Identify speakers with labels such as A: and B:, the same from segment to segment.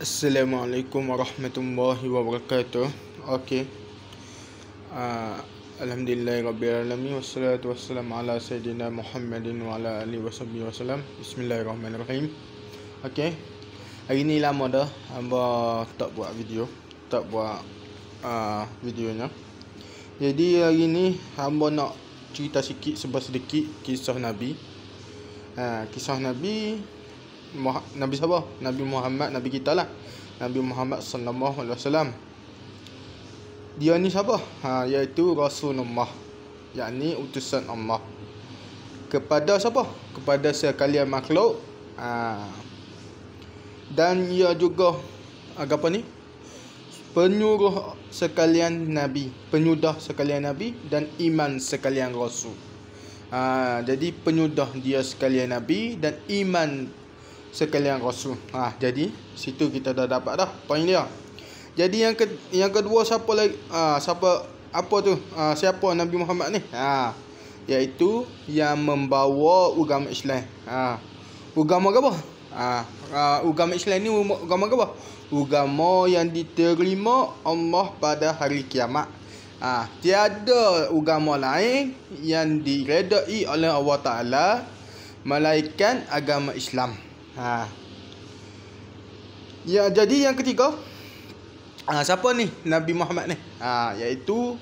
A: Assalamualaikum warahmatullahi wabarakatuh. Okey. Uh, Alhamdulillah rabbil alamin wassalatu wassalamu ala sayidina Muhammadin wa ala alihi wasahbihi wasallam. Bismillahirrahmanirrahim. Okey. Hari ni lama dah hamba tak buat video, tak buat uh, videonya. Jadi hari ni hamba nak cerita sikit sebab sedikit kisah Nabi. Uh, kisah Nabi Nabi siapa? Nabi Muhammad, Nabi kita lah. Nabi Muhammad sallallahu alaihi wasallam. Dia ni siapa? Ha iaitu Rasulullah. Yakni utusan Allah. Kepada siapa? Kepada sekalian makhluk. Ha. Dan ia juga ah, apa ni? Penyuruh sekalian nabi, penyudah sekalian nabi dan iman sekalian rasul. Ha, jadi penyudah dia sekalian nabi dan iman sekalian rasul. Ha, jadi situ kita dah dapat dah poin dia. Jadi yang ke, yang kedua siapa lagi? Ha, siapa apa tu? Ha, siapa Nabi Muhammad ni? Ha, iaitu yang membawa agama Islam. Ha. Agama apa? Ha, agama ha, uh, Islam ni agama apa? Agama yang diterima Allah pada hari kiamat. Ha, tiada agama lain yang diredai oleh Allah Taala melainkan agama Islam. Ha. Ya, jadi yang ketiga ha, siapa ni Nabi Muhammad ni? Ha, iaitu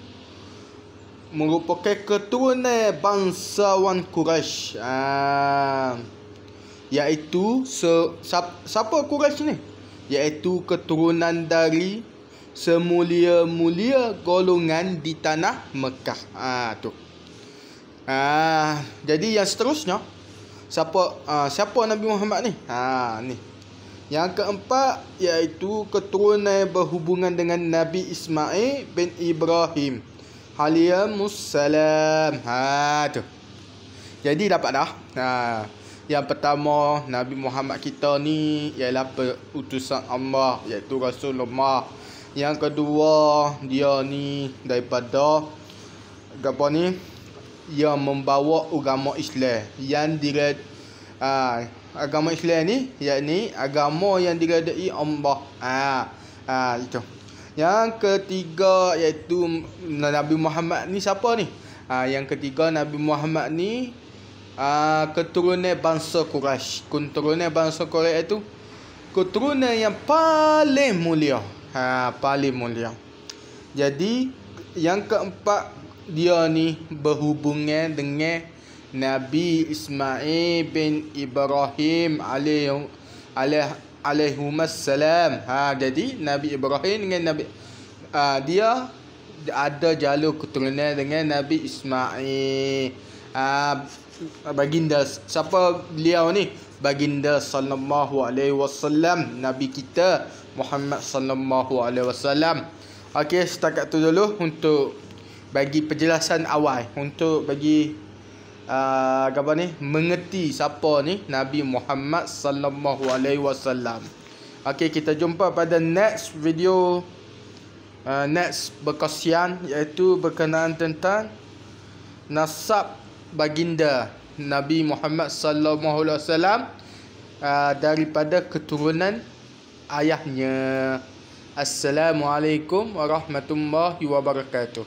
A: merupakan keturunan bangsawan Quraisy. Ha, iaitu se, siapa Quraisy ni? Iaitu keturunan dari semulia-mulia golongan di tanah Mekah. Ah ha, tu. Ah ha, jadi yang seterusnya siapa ha, siapa Nabi Muhammad ni? Ha ni. Yang keempat iaitu keturunan berhubungan dengan Nabi Ismail bin Ibrahim. Halia Musallam. Ha tu. Jadi dapat dah. Ha yang pertama Nabi Muhammad kita ni ialah utusan Allah iaitu Rasulullah. Yang kedua dia ni daripada apa ni? yang membawa agama Islam yang diret ha, ah, agama Islam ni yakni agama yang diredai Allah ah ha, itu yang ketiga iaitu Nabi Muhammad ni siapa ni ha, yang ketiga Nabi Muhammad ni ha, keturunan bangsa Quraisy keturunan bangsa Quraisy itu keturunan yang paling mulia ha, paling mulia jadi yang keempat dia ni berhubungan dengan Nabi Ismail bin Ibrahim alaihum assalam. Ha jadi Nabi Ibrahim dengan Nabi uh, dia ada jalur keturunan dengan Nabi Ismail. Uh, baginda siapa beliau ni? Baginda sallallahu alaihi wasallam Nabi kita Muhammad sallallahu alaihi wasallam. Okey setakat tu dulu untuk bagi penjelasan awal untuk bagi uh, apa ni mengerti siapa ni Nabi Muhammad sallallahu alaihi wasallam. Okey kita jumpa pada next video uh, next berkesian iaitu berkenaan tentang nasab baginda Nabi Muhammad sallallahu alaihi wasallam uh, daripada keturunan ayahnya. Assalamualaikum warahmatullahi wabarakatuh.